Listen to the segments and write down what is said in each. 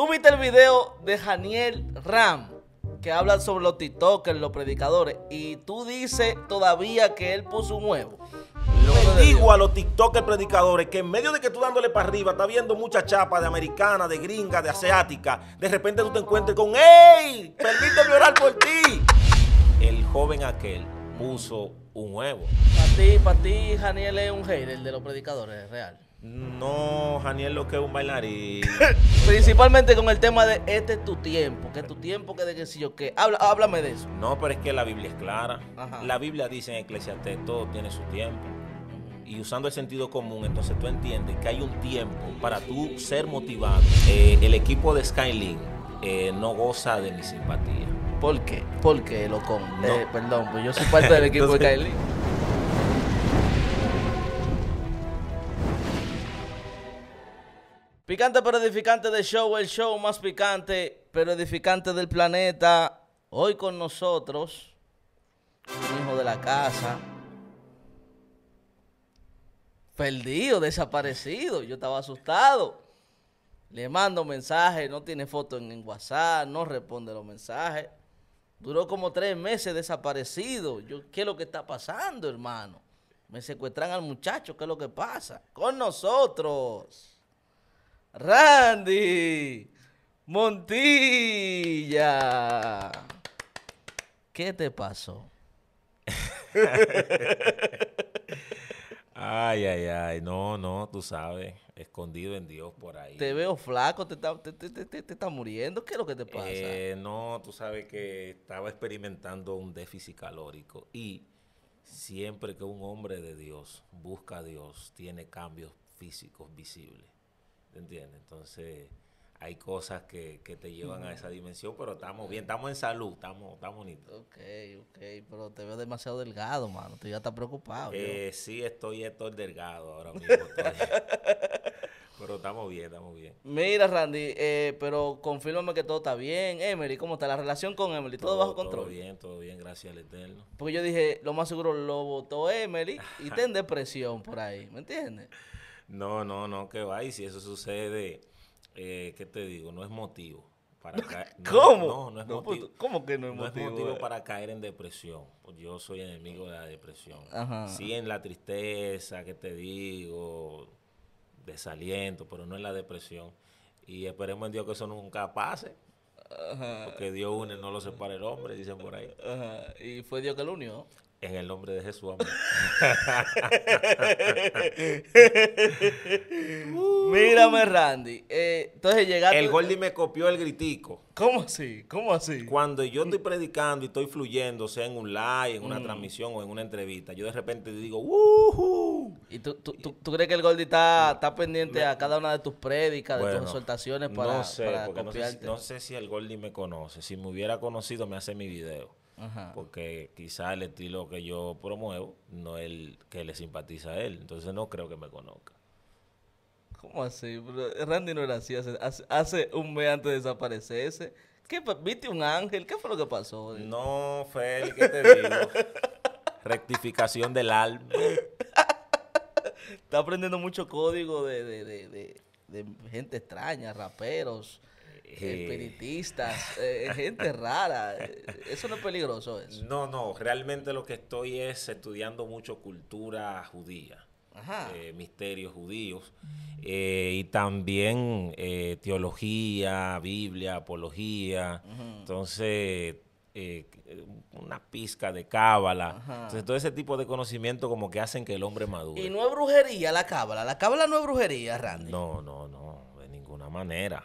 ¿Tú viste el video de Janiel Ram? Que habla sobre los TikTokers, los predicadores. Y tú dices todavía que él puso un huevo. Digo a los TikTokers predicadores que en medio de que tú dándole para arriba, está viendo mucha chapa de americana, de gringa, de asiática, de repente tú te encuentres con, ¡Ey! Permíteme orar por ti. El joven aquel puso un huevo. Para ti, para ti, Janiel es un hater de los predicadores, es real. No, Janiel lo que es un bailarín. Principalmente con el tema de este es tu tiempo, que es tu tiempo, que de qué sé yo qué. Habla, háblame de eso. No, pero es que la Biblia es clara. La Biblia dice en Eclesiastés, todo tiene su tiempo. Y usando el sentido común, entonces tú entiendes que hay un tiempo para tú ser motivado. Eh, el equipo de Sky eh, no goza de mi simpatía. ¿Por qué? Porque, locón. No. Eh, perdón, pues yo soy parte del equipo de League. Picante pero edificante de show, el show más picante pero edificante del planeta. Hoy con nosotros, un hijo de la casa, perdido, desaparecido. Yo estaba asustado. Le mando mensajes, no tiene foto en WhatsApp, no responde los mensajes. Duró como tres meses desaparecido. Yo, ¿Qué es lo que está pasando, hermano? Me secuestran al muchacho, ¿qué es lo que pasa? Con nosotros. Randy Montilla. ¿Qué te pasó? ay, ay, ay. No, no, tú sabes. Escondido en Dios por ahí. Te veo flaco, te está, te, muriendo. ¿Qué es lo que te pasa? Eh, no, tú sabes que estaba experimentando un déficit calórico y siempre que un hombre de Dios busca a Dios, tiene cambios físicos visibles. ¿Entiendes? Entonces, hay cosas que, que te llevan a esa dimensión, pero estamos bien, estamos en salud, estamos, estamos bonitos. Ok, ok, pero te veo demasiado delgado, mano. Tú ya estás preocupado. Eh, sí, estoy, estoy delgado ahora mismo. pero estamos bien, estamos bien. Mira, Randy, eh, pero confírmame que todo está bien. Emily, ¿cómo está la relación con Emily? ¿Todo, todo bajo control? Todo bien, todo bien, gracias al Eterno. Porque yo dije, lo más seguro lo votó Emily y está depresión por ahí, ¿me entiendes? No, no, no, que va. Y si eso sucede, eh, ¿qué te digo? No es motivo. Para caer, No, es pues, motivo. ¿Cómo que no es motivo? Eh. para caer en depresión. Pues yo soy enemigo de la depresión. Sí, en la tristeza, ¿qué te digo, desaliento, pero no en la depresión. Y esperemos en Dios que eso nunca pase. Porque Dios une, no lo separa el hombre, dicen por ahí. Y fue Dios que lo unió. En el nombre de Jesús, Mírame, Randy. Eh, entonces llegaste. El Goldie me copió el gritico. ¿Cómo así? ¿Cómo así? Cuando yo estoy predicando y estoy fluyendo, sea en un live, en una mm. transmisión o en una entrevista, yo de repente digo, ¡Wuhu! ¿Y tú, tú, crees que el Goldie está, pendiente a cada una de tus prédicas, de tus exhortaciones para. No sé, porque no sé, si el Goldie me conoce. Si me hubiera conocido, me hace mi video porque quizá el estilo que yo promuevo no es el que le simpatiza a él, entonces no creo que me conozca. ¿Cómo así? Randy no era así hace, hace un mes antes de desaparecerse. ¿Qué, ¿Viste un ángel? ¿Qué fue lo que pasó? No, Fel, ¿qué te digo? Rectificación del alma. Está aprendiendo mucho código de, de gente extraña, raperos, Espiritistas, eh, eh, gente rara. Eh, eso no es peligroso. No, no, realmente lo que estoy es estudiando mucho cultura judía, Ajá. misterios judíos, y también teología, Biblia, apología. Entonces, una pizca de cábala. Entonces, todo ese tipo de conocimiento como que hacen que el hombre madure. Y no es brujería la cábala. La cábala no es brujería, Randy. No, no, no, de ninguna manera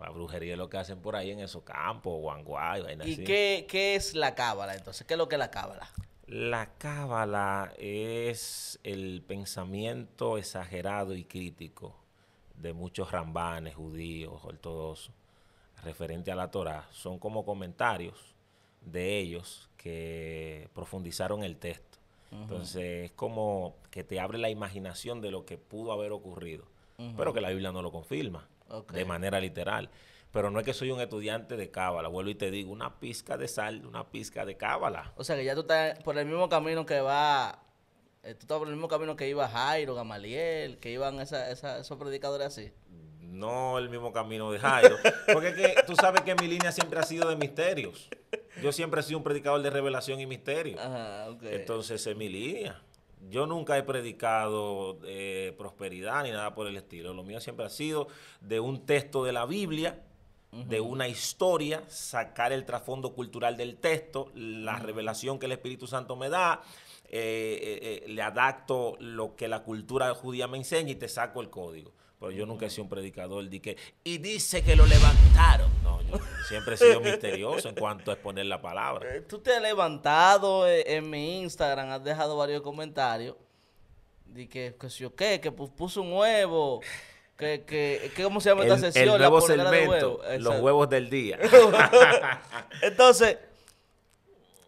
la brujería es lo que hacen por ahí en esos campos, guanguay, así. ¿Y Qué, qué es la cábala entonces? ¿Qué es lo que es la cábala? La cábala es el pensamiento exagerado y crítico de muchos rambanes, judíos, ortodoxos, referente a la Torah. Son como comentarios de ellos que profundizaron el texto. Entonces es como que te abre la imaginación de lo que pudo haber ocurrido, pero que la Biblia no lo confirma de manera literal. Pero no es que soy un estudiante de cábala, vuelvo y te digo, una pizca de sal, una pizca de cábala. O sea que ya tú estás por el mismo camino que va, eh, tú estás por el mismo camino que iba Jairo, Gamaliel, que iban esos predicadores así no el mismo camino de Jairo. Porque tú sabes que mi línea siempre ha sido de misterios. Yo siempre he sido un predicador de revelación y misterio. Entonces es mi línea yo nunca he predicado eh, prosperidad ni nada por el estilo. Lo mío siempre ha sido de un texto de la Biblia, de una historia, sacar el trasfondo cultural del texto, la revelación que el Espíritu Santo me da. Eh, eh, le adapto lo que la cultura judía me enseña y te saco el código pero yo nunca he sido un predicador y dice que lo levantaron. No, yo siempre he sido misterioso en cuanto a exponer la palabra. Eh, tú te has levantado eh, en mi Instagram, has dejado varios comentarios, de que, yo qué, que puso un huevo. Que, que, ¿Cómo se llama esta sesión? El nuevo los huevos del día. Entonces,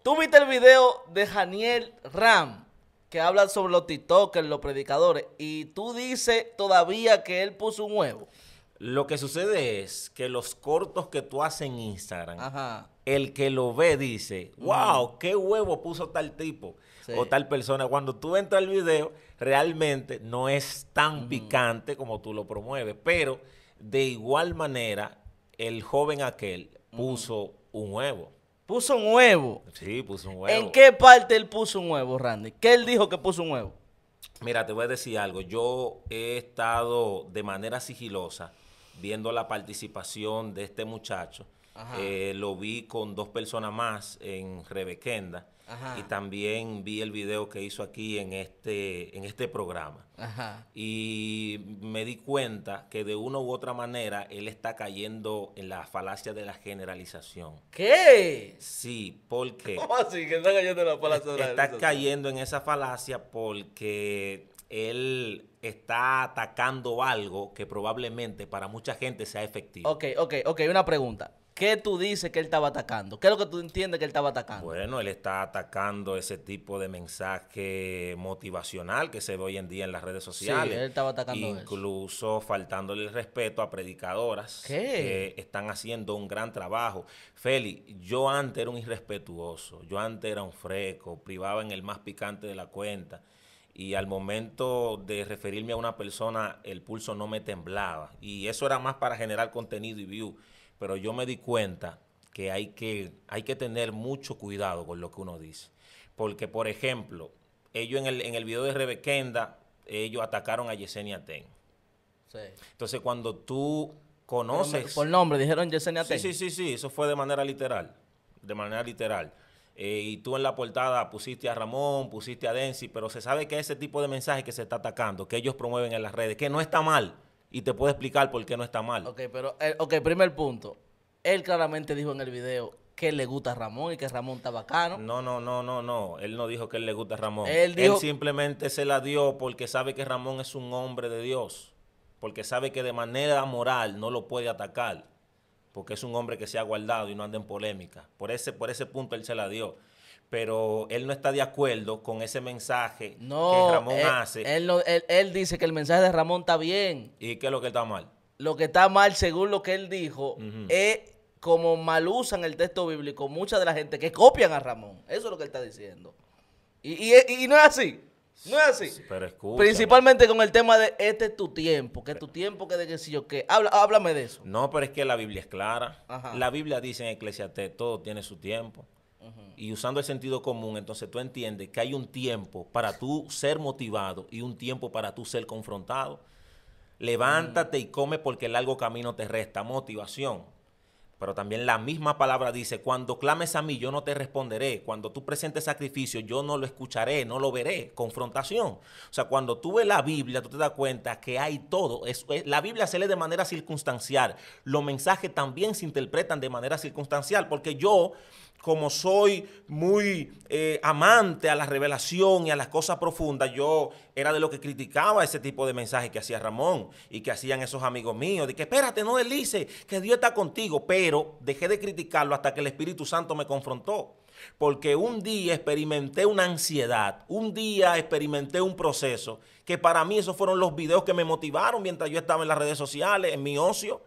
tú viste el video de Janiel Ram que hablan sobre los TikTokers, los predicadores, y tú dices todavía que él puso un huevo. Lo que sucede es que los cortos que tú haces en Instagram, el que lo ve dice, wow, qué huevo puso tal tipo o tal persona. Cuando tú entras al video, realmente no es tan picante como tú lo promueves, pero de igual manera, el joven aquel puso un huevo. Puso un huevo. Sí, puso un huevo. ¿En qué parte él puso un huevo, Randy? ¿Qué él dijo que puso un huevo? Mira, te voy a decir algo. Yo he estado de manera sigilosa viendo la participación de este muchacho. Eh, lo vi con dos personas más en Rebequenda. Y también vi el video que hizo aquí en este, en este programa. Y me di cuenta que de una u otra manera él está cayendo en la falacia de la generalización. ¿Qué? Sí, porque... ¿Cómo así? Que está cayendo en la falacia de la Está cayendo en esa falacia porque él está atacando algo que probablemente para mucha gente sea efectivo. Ok, ok, ok, una pregunta. ¿Qué tú dices que él estaba atacando? ¿Qué es lo que tú entiendes que él estaba atacando? Bueno, él está atacando ese tipo de mensaje motivacional que se ve hoy en día en las redes sociales. Sí, él estaba atacando Incluso faltándole el respeto a predicadoras que están haciendo un gran trabajo. Feli, yo antes era un irrespetuoso, yo antes era un freco, privaba en el más picante de la cuenta y al momento de referirme a una persona el pulso no me temblaba y eso era más para generar contenido y view pero yo me di cuenta que hay que, hay que tener mucho cuidado con lo que uno dice. Porque, por ejemplo, ellos en el, en video de Rebequenda, ellos atacaron a Yesenia Ten. Sí. Entonces, cuando tú conoces... por nombre, dijeron Yesenia Ten. Sí, sí, sí, eso fue de manera literal. De manera literal. Eh, y tú en la portada pusiste a Ramón, pusiste a Densi, pero se sabe que ese tipo de mensaje que se está atacando, que ellos promueven en las redes, que no está mal, y te puede explicar por qué no está mal. Ok, pero, eh, ok, primer punto. Él claramente dijo en el video que le gusta Ramón y que Ramón está bacano. No, no, no, no, no. Él no dijo que él le gusta Ramón. Él, él simplemente se la dio porque sabe que Ramón es un hombre de Dios. Porque sabe que de manera moral no lo puede atacar. Porque es un hombre que se ha guardado y no anda en polémica. Por ese, por ese punto él se la dio pero él no está de acuerdo con ese mensaje que Ramón hace. Él, no, él, dice que el mensaje de Ramón está bien. ¿Y qué es lo que está mal? Lo que está mal, según lo que él dijo, es como mal usan el texto bíblico mucha de la gente que copian a Ramón. Eso es lo que él está diciendo. Y, no es así. No es así. Principalmente con el tema de este es tu tiempo, que es tu tiempo, que de qué sé yo qué. háblame de eso. No, pero es que la Biblia es clara. La Biblia dice en Eclesiastes, todo tiene su tiempo. Y usando el sentido común, entonces tú entiendes que hay un tiempo para tú ser motivado y un tiempo para tú ser confrontado. Levántate y come porque el largo camino te resta motivación. Pero también la misma palabra dice, cuando clames a mí, yo no te responderé. Cuando tú presentes sacrificio, yo no lo escucharé, no lo veré. Confrontación. O sea, cuando tú ves la Biblia, tú te das cuenta que hay todo. la Biblia se lee de manera circunstancial. Los mensajes también se interpretan de manera circunstancial. Porque yo como soy muy eh, amante a la revelación y a las cosas profundas, yo era de lo que criticaba ese tipo de mensajes que hacía Ramón y que hacían esos amigos míos, de que espérate, no delice que Dios está contigo, pero dejé de criticarlo hasta que el Espíritu Santo me confrontó. Porque un día experimenté una ansiedad, un día experimenté un proceso, que para mí esos fueron los videos que me motivaron mientras yo estaba en las redes sociales, en mi ocio.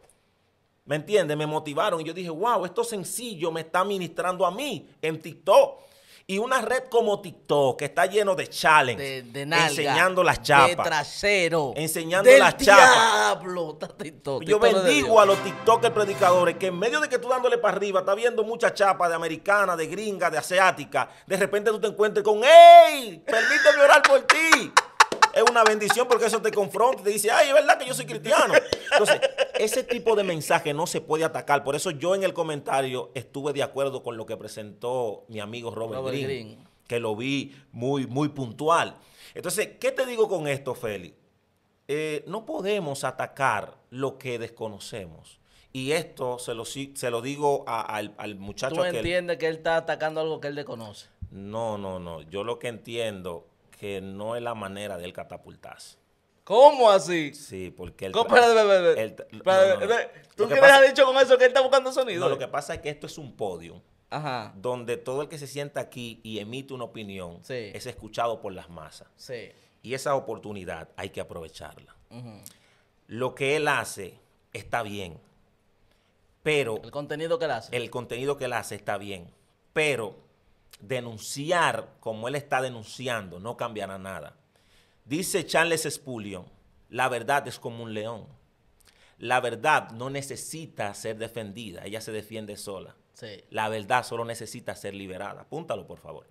¿Me entiendes? Me motivaron y yo dije, wow, esto sencillo me está ministrando a mí en TikTok. Y una red como TikTok, que está lleno de challenge, de, enseñando las chapas. De trasero. Enseñando las las diablo, chapas. TikTok, yo bendigo a los TikTokers predicadores que en medio de que tú dándole para arriba, está viendo muchas chapas de americana, de gringa, de asiática, de repente tú te encuentres con, ¡Ey! Permíteme orar por ti es una bendición porque eso te confronta, y te dice, ay, es verdad que yo soy cristiano. Entonces, ese tipo de mensaje no se puede atacar. Por eso yo en el comentario estuve de acuerdo con lo que presentó mi amigo Robert, Green, que lo vi muy, muy puntual. Entonces, ¿qué te digo con esto, Félix? Eh, no podemos atacar lo que desconocemos. Y esto se lo, se lo digo al, muchacho. ¿Tú que que él está atacando algo que él desconoce? No, no, no. Yo lo que entiendo que no es la manera de él catapultarse. ¿Cómo así? Sí, porque el. ¿Tú qué has dicho con eso que él está buscando sonido? No, lo que pasa es que esto es un podio. Ajá. Donde todo el que se sienta aquí y emite una opinión sí. es escuchado por las masas. Sí. Y esa oportunidad hay que aprovecharla. Lo que él hace está bien. Pero. El contenido que él hace. El contenido que él hace está bien. Pero denunciar como él está denunciando no cambiará nada. Dice Charles Spurgeon, la verdad es como un león. La verdad no necesita ser defendida, ella se defiende sola. La verdad solo necesita ser liberada. Apúntalo, por favor.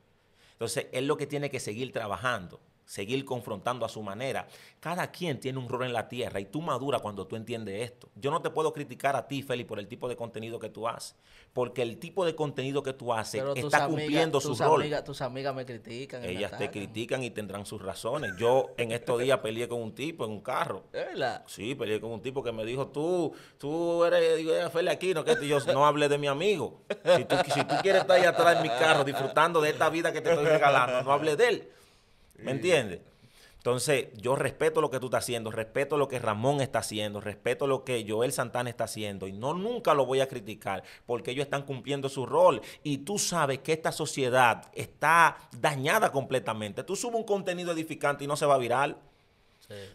Entonces, es lo que tiene que seguir trabajando seguir confrontando a su manera. Cada quien tiene un rol en la tierra y tú maduras cuando tú entiendes esto. Yo no te puedo criticar a ti, Feli, por el tipo de contenido que tú haces, porque el tipo de contenido que tú haces está cumpliendo sus su tus Amigas, tus amigas me critican. Ellas te critican y tendrán sus razones. Yo en estos días peleé con un tipo en un carro. Sí, peleé con un tipo que me dijo, tú, tú eres, Feli no que yo no hablé de mi amigo. Si tú, quieres estar ahí atrás en mi carro disfrutando de esta vida que te estoy regalando, no hable de él. ¿Me entiendes? Entonces, yo respeto lo que tú estás haciendo, respeto lo que Ramón está haciendo, respeto lo que Joel Santana está haciendo y no nunca lo voy a criticar porque ellos están cumpliendo su rol y tú sabes que esta sociedad está dañada completamente. Tú subes un contenido edificante y no se va a viral.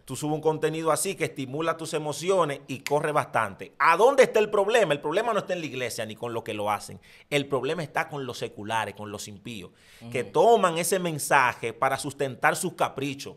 Tú subes un contenido así que estimula tus emociones y corre bastante. ¿A dónde está el problema? El problema no está en la iglesia ni con lo que lo hacen. El problema está con los seculares, con los impíos, que toman ese mensaje para sustentar sus caprichos.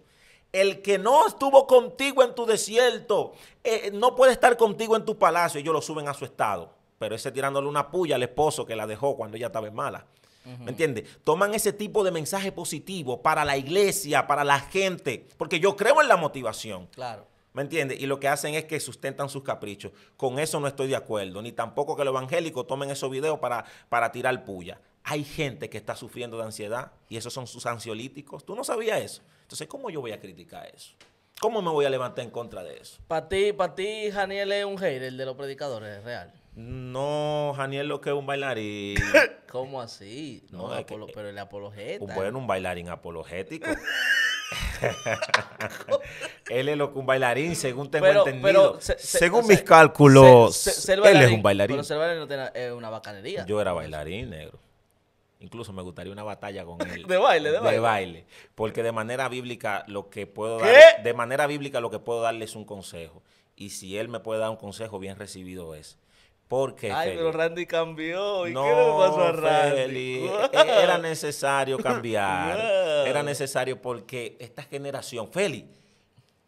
El que no estuvo contigo en tu desierto, eh, no puede estar contigo en tu palacio. Ellos lo suben a su estado. Pero ese tirándole una puya al esposo que la dejó cuando ella estaba mala. ¿Me entiendes? Toman ese tipo de mensaje positivo para la iglesia, para la gente, porque yo creo en la motivación. Claro. ¿Me entiendes? Y lo que hacen es que sustentan sus caprichos. Con eso no estoy de acuerdo, ni tampoco que los evangélicos tomen esos videos para, para tirar puya. Hay gente que está sufriendo de ansiedad y esos son sus ansiolíticos. ¿Tú no sabías eso? Entonces, ¿cómo yo voy a criticar eso? ¿Cómo me voy a levantar en contra de eso? Para ti, para ti, Janiel es un hater de los predicadores, es real. No, Janiel lo que es un bailarín. ¿Cómo así? No, eh, pero el apologeta. Un, un bailarín apologético. él es lo un bailarín, según tengo entendido. Pero, según mis cálculos, él es un bailarín. Pero ser no es eh, una bacanería. Yo era bailarín, negro. Incluso me gustaría una batalla con él. de baile, de, baile. De baile. Porque de manera bíblica lo que puedo dar, de manera bíblica lo que puedo darle es un consejo. Y si él me puede dar un consejo, bien recibido es. Porque Ay, pero Randy cambió. ¿Y qué le pasó a Randy? E-, era necesario cambiar. Era necesario porque esta generación, Feli,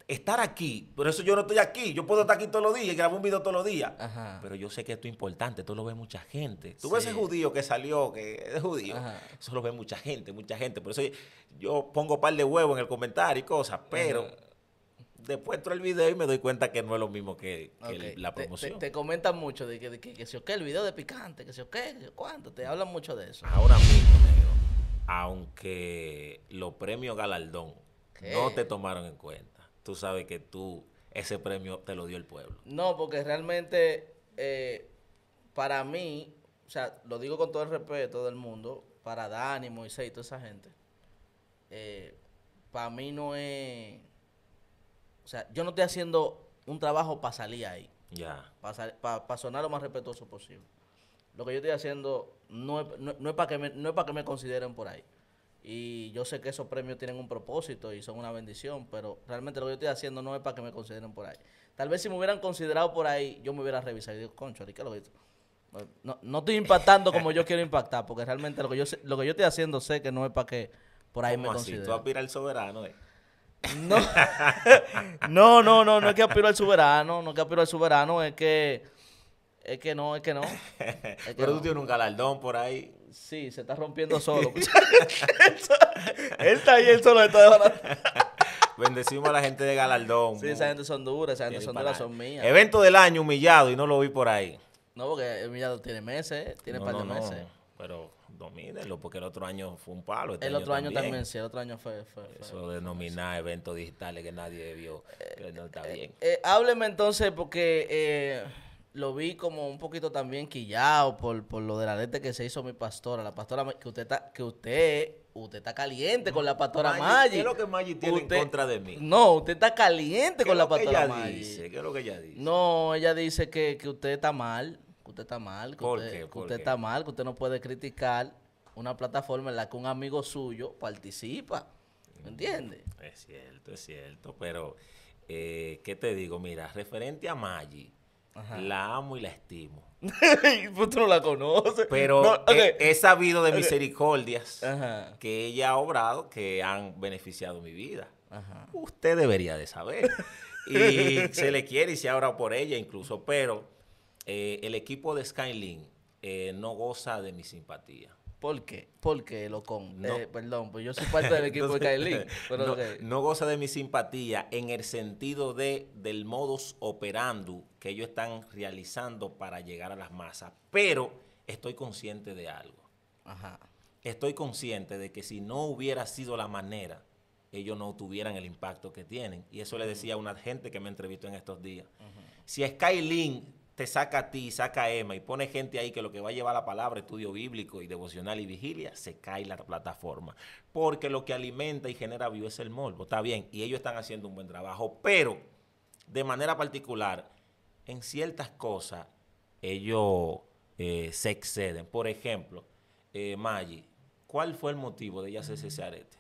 estar aquí, por eso yo no estoy aquí, yo puedo estar aquí todos los días y grabar un video todos los días, pero yo sé que esto es importante, esto lo ve mucha gente. Tú ves ese judío que salió, que es judío, eso lo ve mucha gente, mucha gente, por eso yo pongo par de huevos en el comentario y cosas, pero después entro el video y me doy cuenta que no es lo mismo que, la promoción. Te, comentan mucho de que, si o el video de picante, que si o qué, cuánto, te hablan mucho de eso. Ahora mismo, aunque los premios galardón no te tomaron en cuenta, tú sabes que tú, ese premio te lo dio el pueblo. No, porque realmente eh, para mí, o sea, lo digo con todo el respeto del mundo, para Dani, Moisés y toda esa gente, eh, para mí no es o sea, yo no estoy haciendo un trabajo para salir ahí. Ya. Para sonar lo más respetuoso posible. Lo que yo estoy haciendo no es, no, es para que, me, no es pa que me consideren por ahí. Y yo sé que esos premios tienen un propósito y son una bendición, pero realmente lo que yo estoy haciendo no es para que me consideren por ahí. Tal vez si me hubieran considerado por ahí, yo me hubiera revisado y digo, concho, ¿qué lo que pues, no, no estoy impactando como yo quiero impactar, porque realmente lo que yo lo que yo estoy haciendo sé que no es para que por ahí ¿Cómo me consideren. Tú aspiras al soberano, eh? No, no, no, no, es que aspiro al soberano, no es que aspiro al soberano, es que, es que no, es que no. Pero tú tienes un galardón por ahí. Sí, se está rompiendo solo. él está ahí, él solo está dejando. Bendecimos a la gente de Galardón. Sí, esa gente son duras, esa gente son duras, son mías. Evento del año humillado y no lo vi por ahí. No, porque humillado tiene meses, tiene no, par de no, meses. Pero domínenlo, porque el otro año fue un palo. Este el otro año también. sí, el otro año fue. Eso de nominar eventos digitales que nadie vio, no está eh, bien. Eh, eh, hábleme entonces, porque lo vi como un poquito también quillado por, por lo de la letra que se hizo mi pastora. La pastora que usted está, que usted, usted está caliente con la pastora Maggi. ¿Qué es lo que Maggi tiene en contra de mí? No, usted está caliente con la pastora Maggi. ¿Qué es lo que ella dice? No, ella dice que, que usted está mal usted está mal, que, usted, usted está mal, que usted no puede criticar una plataforma en la que un amigo suyo participa. ¿Me entiende? Es cierto, es cierto, pero eh, ¿qué te digo? Mira, referente a Maggi, la amo y la estimo. pues no la conoce? Pero he, sabido de misericordias que ella ha obrado que han beneficiado mi vida. Usted debería de saber. y se le quiere y se ha orado por ella incluso, pero eh, el equipo de Skyline eh, no goza de mi simpatía. ¿Por qué? Porque, Locón. Eh, perdón, pues yo soy parte del equipo de Skylink. no, goza de mi simpatía en el sentido de del modus operandi que ellos están realizando para llegar a las masas. Pero estoy consciente de algo. Ajá. Estoy consciente de que si no hubiera sido la manera, ellos no tuvieran el impacto que tienen. Y eso le decía a una gente que me entrevistó en estos días. Si Skyline te saca a ti, saca a Emma y pone gente ahí que lo que va a llevar la palabra, estudio bíblico y devocional y vigilia, se cae la plataforma. Porque lo que alimenta y genera vio es el morbo. Está bien, y ellos están haciendo un buen trabajo, pero de manera particular, en ciertas cosas, ellos eh, se exceden. Por ejemplo, eh, Maggi, ¿cuál fue el motivo de ella hacer ese arete?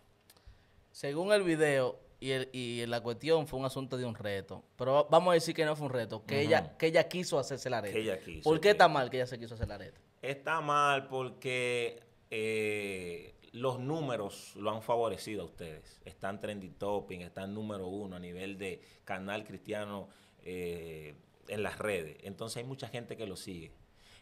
Según el video, y, el, y la cuestión fue un asunto de un reto. Pero vamos a decir que no fue un reto, que, ella, que ella quiso hacerse la red. Que ¿Por qué está mal que ella se quiso hacer la red? Está mal porque eh, los números lo han favorecido a ustedes. Están trending topping, están número uno a nivel de canal cristiano eh, en las redes. Entonces hay mucha gente que lo sigue.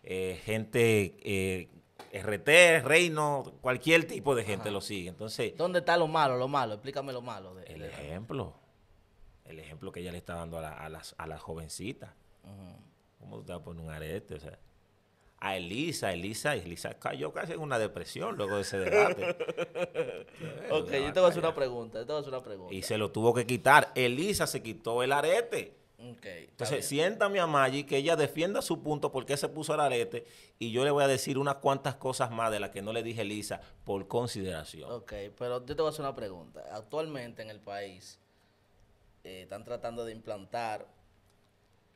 Eh, gente eh, RT, Reino, cualquier tipo de gente lo sigue. Entonces, ¿Dónde está lo malo, lo malo? Explícame lo malo. el ejemplo. El ejemplo que ella le está dando a, la, jovencita. las, a ¿Cómo te vas a poner un arete? a Elisa, Elisa, Elisa cayó casi en una depresión luego de ese debate. ok, yo te voy una pregunta, yo te voy a hacer una pregunta. Y se lo tuvo que quitar. Elisa se quitó el arete. Entonces, siéntame a Maggi que ella defienda su punto porque se puso el arete y yo le voy a decir unas cuantas cosas más de las que no le dije Lisa por consideración. Ok, pero yo te voy a hacer una pregunta. Actualmente en el país eh, están tratando de implantar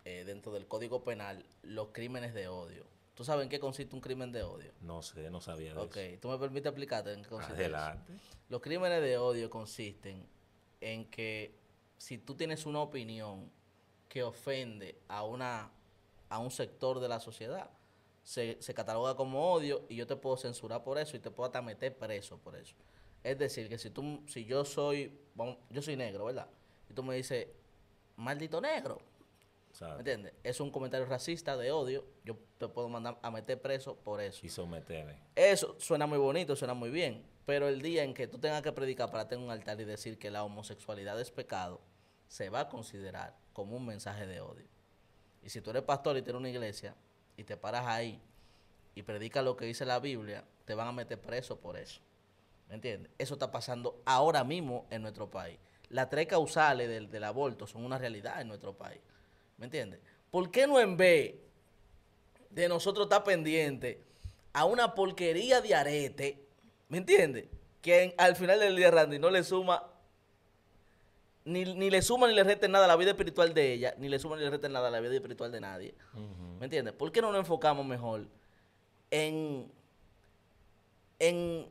eh, dentro del Código Penal los crímenes de odio. ¿Tú sabes en qué consiste un crimen de odio? No sé, no sabía de eso. Ok, ¿tú me permites explicarte en qué consiste Los crímenes de odio consisten en que si tú tienes una opinión que ofende a, una, a un sector de la sociedad, se, cataloga como odio y yo te puedo censurar por eso y te puedo hasta meter preso por eso. Es decir, que si tú, si yo soy, yo soy negro, ¿verdad? Y tú me dices, maldito negro, ¿Me entiendes? Es un comentario racista de odio. Yo te puedo mandar a meter preso por eso. Y someterme. Eso suena muy bonito, suena muy bien. Pero el día en que tú tengas que predicar para tener un altar y decir que la homosexualidad es pecado, se va a considerar como un mensaje de odio. Y si tú eres pastor y tienes una iglesia y te paras ahí y predicas lo que dice la Biblia, te van a meter preso por eso. ¿Me entiendes? Eso está pasando ahora mismo en nuestro país. Las tres causales del, aborto son una realidad en nuestro país. ¿Me entiendes? ¿Por qué no en vez de nosotros estar pendiente a una porquería de arete, ¿me entiendes? Que al final del día Randy no le suma ni, le suman ni le reten nada a la vida espiritual de ella, ni le suman ni le reten nada a la vida espiritual de nadie. ¿Me entiendes? ¿Por qué no nos enfocamos mejor en, en,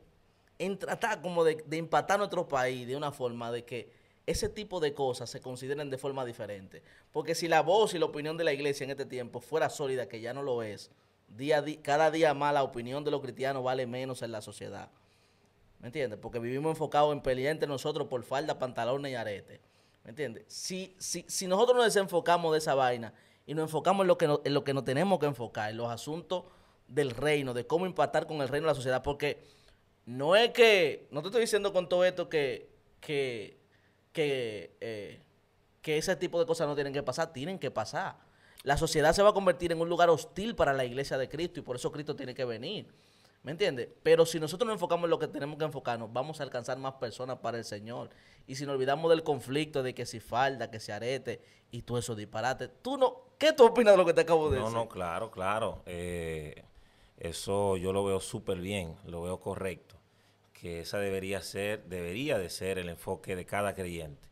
tratar como de, empatar nuestro país de una forma de que ese tipo de cosas se consideren de forma diferente? Porque si la voz y la opinión de la iglesia en este tiempo fuera sólida, que ya no lo es, día, cada día más la opinión de los cristianos vale menos en la sociedad. ¿Me entiendes? Porque vivimos enfocados en pelear entre nosotros por falda, pantalones y arete. ¿Me entiendes? Si, si, si nosotros nos desenfocamos de esa vaina y nos enfocamos en lo, que lo que nos tenemos que enfocar, en los asuntos del reino, de cómo impactar con el reino de la sociedad, porque no es que, no te estoy diciendo con todo esto que, que, que, eh, que ese tipo de cosas no tienen que pasar, tienen que pasar. La sociedad se va a convertir en un lugar hostil para la iglesia de Cristo y por eso Cristo tiene que venir. ¿Me entiendes? Pero si nosotros nos enfocamos en lo que tenemos que enfocarnos, vamos a alcanzar más personas para el Señor. Y si nos olvidamos del conflicto de que si falda, que se arete y todo eso disparate, tú no, ¿qué tú opinas de lo que te acabo de decir? No, no, claro, claro. Eh, eso yo lo veo súper bien, lo veo correcto. Que esa debería ser, debería de ser el enfoque de cada creyente.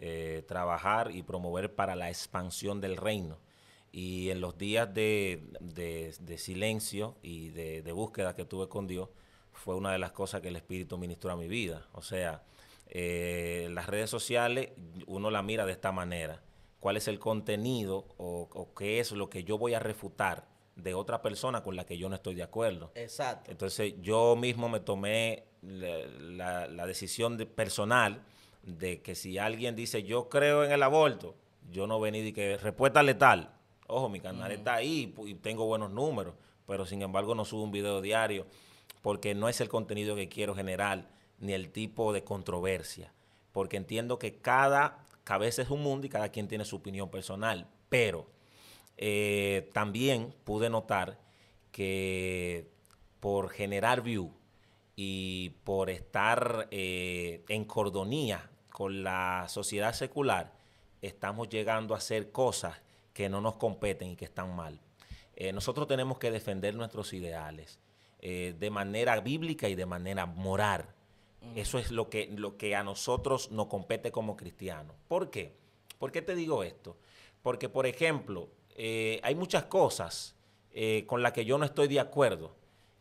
Eh, trabajar y promover para la expansión del reino. Y en los días de, silencio y de, búsqueda que tuve con Dios, fue una de las cosas que el Espíritu ministró a mi vida. O sea, eh, las redes sociales uno la mira de esta manera. ¿Cuál es el contenido o, qué es lo que yo voy a refutar de otra persona con la que yo no estoy de acuerdo. Exacto. Entonces yo mismo me tomé la, decisión personal de que si alguien dice yo creo en el aborto, yo no vení y que respuesta letal. Ojo, mi canal está ahí y tengo buenos números, pero sin embargo no subo un video diario porque no es el contenido que quiero generar ni el tipo de controversia. Porque entiendo que cada cabeza es un mundo y cada quien tiene su opinión personal. Pero eh, también pude notar que por generar view y por estar eh, en cordonía con la sociedad secular, estamos llegando a hacer cosas que no nos competen y que están mal. Eh, nosotros tenemos que defender nuestros ideales eh, de manera bíblica y de manera moral. Eso es lo que, lo que a nosotros nos compete como cristianos. ¿Por qué? ¿Por qué te digo esto? Porque, por ejemplo, eh, hay muchas cosas con las que yo no estoy de acuerdo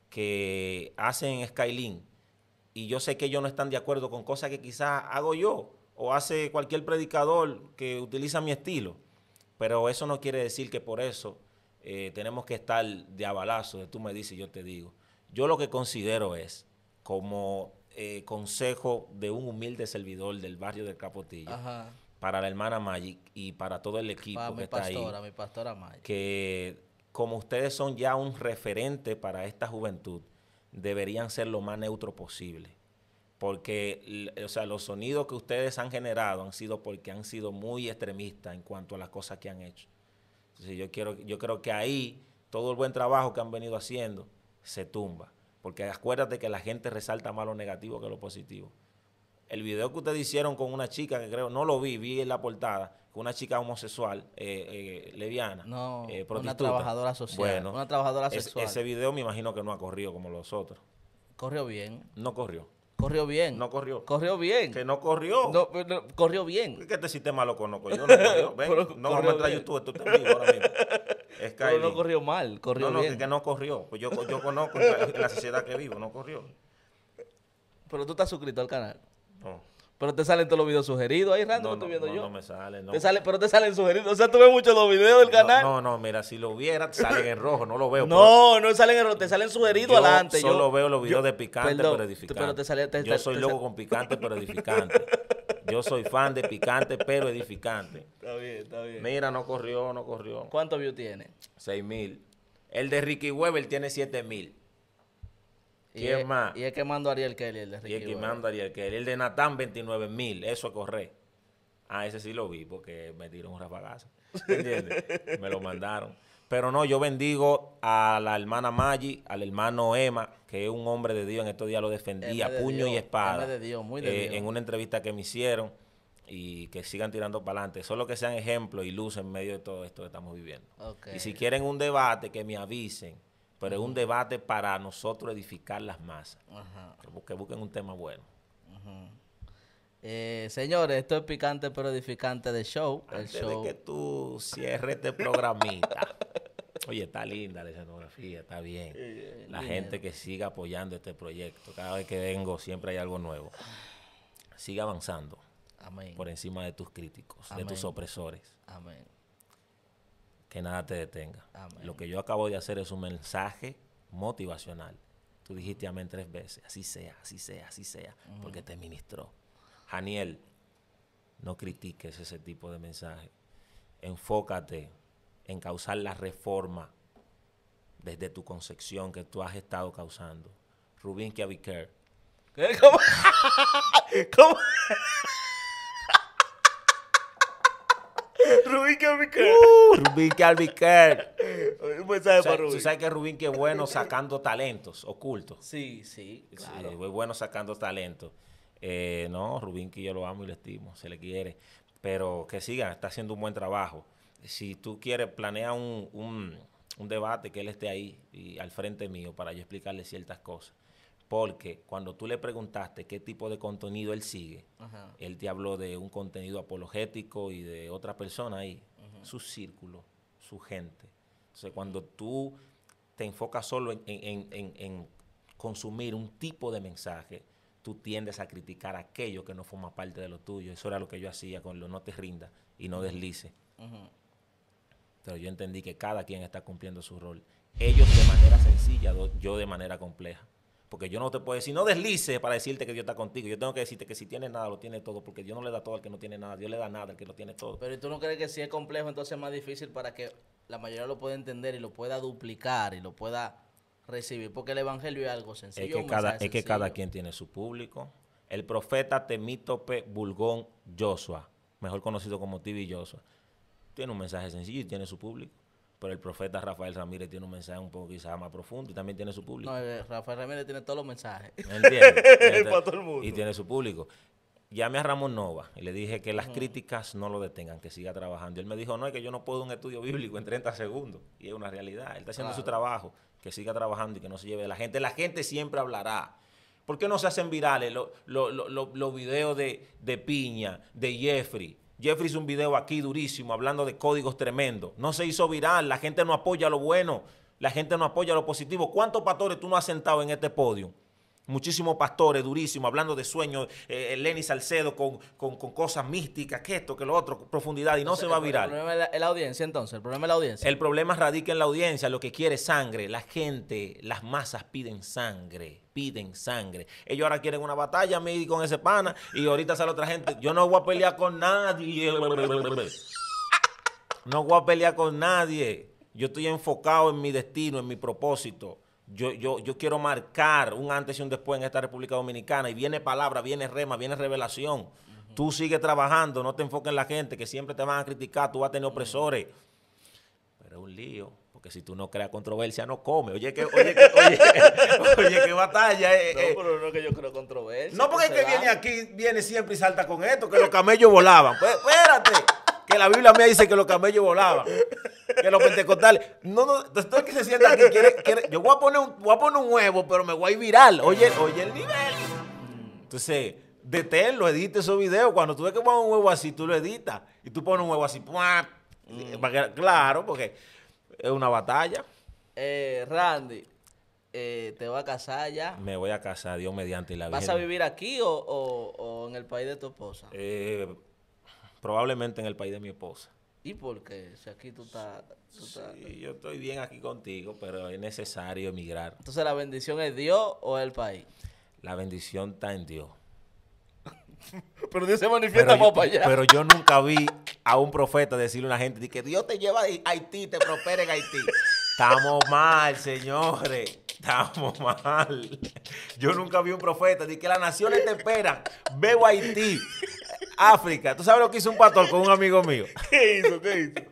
que hacen Skyline, y yo sé que ellos no están de acuerdo con cosas que quizás hago yo o hace cualquier predicador que utiliza mi estilo. Pero eso no quiere decir que por eso eh, tenemos que estar de abalazo, de tú me dices, yo te digo. Yo lo que considero es, como eh, consejo de un humilde servidor del barrio del Capotillo, para la hermana Magic y para todo el equipo que está pastora, ahí, que como ustedes son ya un referente para esta juventud, deberían ser lo más neutro posible porque o sea, los sonidos que ustedes han generado han sido porque han sido muy extremistas en cuanto a las cosas que han hecho. yo, quiero, yo creo que ahí todo el buen trabajo que han venido haciendo se tumba, porque acuérdate que la gente resalta más lo negativo que lo positivo. El video que ustedes hicieron con una chica, que creo, no lo vi, vi en la portada, con una chica homosexual, eh, eh leviana. No, eh, una trabajadora social. Bueno, una trabajadora sexual. ese video me imagino que no ha corrido como los otros. Corrió bien. No corrió. Corrió bien. No corrió. Corrió bien. Que no corrió. corrió bien. Que este sistema lo conozco yo. No, corrió, ven, no corrió me YouTube, tú estás ahora mismo. Pero no corrió mal, corrió bien. No, que, que no corrió. Pues yo, conozco la, la sociedad que vivo, no corrió. Pero tú estás suscrito al canal. No. Pero te salen todos los videos sugeridos ahí, random, no, estoy viendo yo. No, me salen, no. Te sale, pero te salen sugeridos. O sea, tú ves muchos los videos del canal. No, no, mira, si lo viera, salen en rojo, no lo veo. No, no salen en rojo, te salen sugeridos yo Solo veo los videos de picante pero edificante. Pero te sale, yo soy loco con picante pero edificante. Yo soy fan de picante pero edificante. Está bien, está bien. Mira, no corrió, no corrió. ¿Cuántos views tiene? Seis mil. El de Ricky Weber tiene siete mil y más? y es que mando a Ariel Kelly, el de Ricky Y es que Ariel Kelly. El de Natán, 29 mil. Eso es Ah, ese sí lo vi porque me dieron un rafagazo. ¿Entiendes? me lo mandaron. Pero no, yo bendigo a la hermana Maggi, al hermano Emma, que es un hombre de Dios. En estos días lo defendía, puño y espada. De Dios, muy de eh, En una entrevista que me hicieron y que sigan tirando para adelante. Solo que sean ejemplos y luz en medio de todo esto que estamos viviendo. Y si quieren un debate, que me avisen pero es un debate para nosotros edificar las masas. Que, busquen un tema bueno. Eh, señores, esto es picante pero edificante de show. Antes de que tú cierres este programita. Oye, está linda la escenografía, está bien. la gente que siga apoyando este proyecto. Cada vez que vengo siempre hay algo nuevo. Sigue avanzando. Amén. Por encima de tus críticos, de tus opresores. Amén que nada te detenga. Lo que yo acabo de hacer es un mensaje motivacional. Tú dijiste amén tres veces, así sea, así sea, así sea, porque te ministró. Janiel, no critiques ese tipo de mensaje. Enfócate en causar la reforma desde tu concepción que tú has estado causando. Rubín Kiaviker. ¿Cómo? ¿Cómo? Rubín Rubín uh, Un mensaje para sabes que Rubín que es bueno sacando talentos ocultos. Sí, sí, es bueno sacando talentos. Eh, no, Rubín que yo lo amo y lo estimo, se le quiere. Pero que siga, está haciendo un buen trabajo. Si tú quieres, planea un, un, debate que él esté ahí y al frente mío para yo explicarle ciertas cosas porque cuando tú le preguntaste qué tipo de contenido él sigue, él te habló de un contenido apologético y de otra persona ahí, su círculo, su gente. Entonces, cuando tú te enfocas solo en, consumir un tipo de mensaje, tú tiendes a criticar aquello que no forma parte de lo tuyo. Eso era lo que yo hacía con lo no te rinda y no deslices. Pero yo entendí que cada quien está cumpliendo su rol. Ellos de manera sencilla, yo de manera compleja. Porque yo no te puedo decir, no deslices para decirte que Dios está contigo. Yo tengo que decirte que si tiene nada, lo tiene todo. Porque Dios no le da todo al que no tiene nada. Dios le da nada al que lo tiene todo. Pero tú no crees que si es complejo, entonces es más difícil para que la mayoría lo pueda entender y lo pueda duplicar y lo pueda recibir. Porque el evangelio es algo sencillo. Es que, cada, quien tiene su público. El profeta Temítope Bulgón Joshua, mejor conocido como TV Joshua, tiene un mensaje sencillo y tiene su público pero el profeta Rafael Ramírez tiene un mensaje un poco quizás más profundo y también tiene su público. No, eh, Rafael Ramírez tiene todos los mensajes. ¿Entiendes? Este, Para todo el mundo. Y tiene su público. Llamé a Ramón Nova y le dije que las críticas no lo detengan, que siga trabajando. Y él me dijo, no, es que yo no puedo un estudio bíblico en 30 segundos. Y es una realidad. Él está haciendo su trabajo, que siga trabajando y que no se lleve de la gente. La gente siempre hablará. ¿Por qué no se hacen virales los videos de Piña, de Jeffrey? Jeffrey hizo un video aquí durísimo hablando de códigos tremendos. No se hizo viral, la gente no apoya lo bueno, la gente no apoya lo positivo. ¿Cuántos pastores tú no has sentado en este podio? Muchísimos pastores durísimos, hablando de sueños, eh, Lenny Salcedo con, cosas místicas, que esto, que lo otro, profundidad, y no se va a virar. El problema es la, audiencia entonces, el problema es la audiencia. El problema radica en la audiencia, lo que quiere sangre, la gente, las masas piden sangre, piden sangre. Ellos ahora quieren una batalla, me con ese pana, y ahorita sale otra gente, yo no voy a pelear con nadie. No voy a pelear con nadie. Yo estoy enfocado en mi destino, en mi propósito. Yo, yo, yo, quiero marcar un antes y un después en esta República Dominicana y viene palabra, viene rema, viene revelación. Tú sigue trabajando, no te enfoques en la gente que siempre te van a criticar, tú vas a tener opresores. Pero es un lío, porque si tú no creas controversia, no come. Oye, que, oye, que, oye, oye, qué batalla. Eh, no, eh. pero no que yo creo controversia. No, porque es que viene aquí, viene siempre y salta con esto, que los camellos volaban. Pues, espérate la Biblia me dice que los camellos volaban. Que los pentecostales. No, no, entonces que se quiere, yo voy a, poner un, voy a poner un huevo, pero me voy a ir viral. Oye, oye el nivel. Entonces, deténlo, edite esos videos. Cuando tú ves que pones un huevo así, tú lo editas. Y tú pones un huevo así. Mm. Claro, porque es una batalla. Eh, Randy, eh, te voy a casar ya. Me voy a casar, Dios mediante la vida. ¿Vas a vivir aquí o, o, o, en el país de tu esposa? Eh, probablemente en el país de mi esposa. ¿Y por qué? Si aquí tú estás... Sí, yo estoy bien aquí contigo, pero es necesario emigrar. Entonces, ¿la bendición es Dios o el país? La bendición está en Dios. pero Dios se manifiesta más para allá. Pero yo nunca vi a un profeta decirle a una gente que Dios te lleva a Haití, te prospera en Haití. Estamos mal, señores. Estamos mal. Yo nunca vi un profeta. decir que las naciones te esperan. Veo Haití. África. ¿Tú sabes lo que hizo un pastor con un amigo mío? ¿Qué hizo? ¿Qué hizo?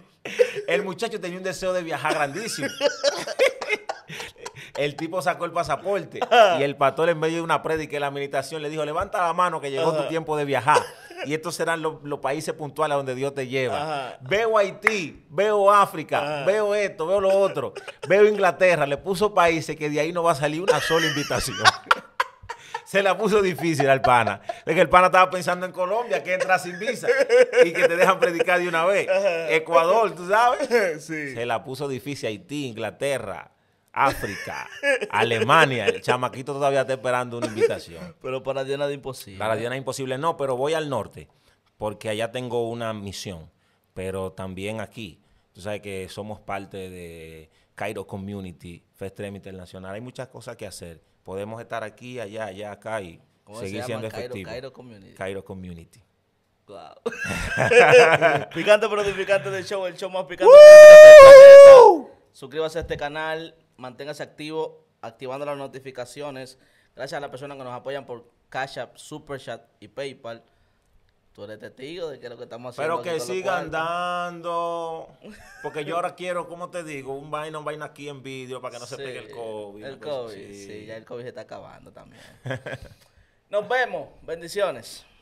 El muchacho tenía un deseo de viajar grandísimo. El tipo sacó el pasaporte y el pastor en medio de una predica y la meditación le dijo, levanta la mano que llegó tu tiempo de viajar. Y estos serán los, países puntuales donde Dios te lleva. Veo Haití, veo África, veo esto, veo lo otro, veo Inglaterra. Le puso países que de ahí no va a salir una sola invitación. se la puso difícil al pana. Es que el pana estaba pensando en Colombia, que entra sin visa y que te dejan predicar de una vez. Ecuador, ¿tú sabes? Se la puso difícil Haití, Inglaterra. África, Alemania, el chamaquito todavía está esperando una invitación. Pero para Diana de imposible. Para Diana imposible, no, pero voy al norte, porque allá tengo una misión, pero también aquí. Tú sabes que somos parte de Cairo Community, Fest Internacional, hay muchas cosas que hacer podemos estar aquí, allá, allá, acá y seguir siendo efectivos. Cairo Community. Cairo Community. picante pero picante del show, el show más picante. ¡Woo! Este Suscríbase a este canal, manténgase activo, activando las notificaciones. Gracias a las personas que nos apoyan por Cash App, Super Chat y PayPal tú eres testigo de que lo que estamos haciendo. Pero que sigan dando. Porque yo ahora quiero, como te digo, un vaina, un vaina aquí en vídeo para que no se pegue el COVID. El COVID, sí, ya el COVID se está acabando también. Nos vemos. Bendiciones.